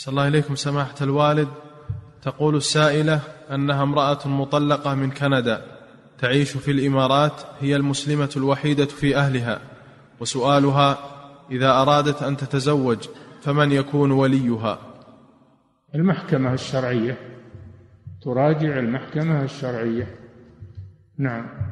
صلى الله إليكم سماحة الوالد تقول السائلة أنها امرأة مطلقة من كندا تعيش في الإمارات هي المسلمة الوحيدة في أهلها وسؤالها إذا أرادت أن تتزوج فمن يكون وليها المحكمة الشرعية تراجع المحكمة الشرعية نعم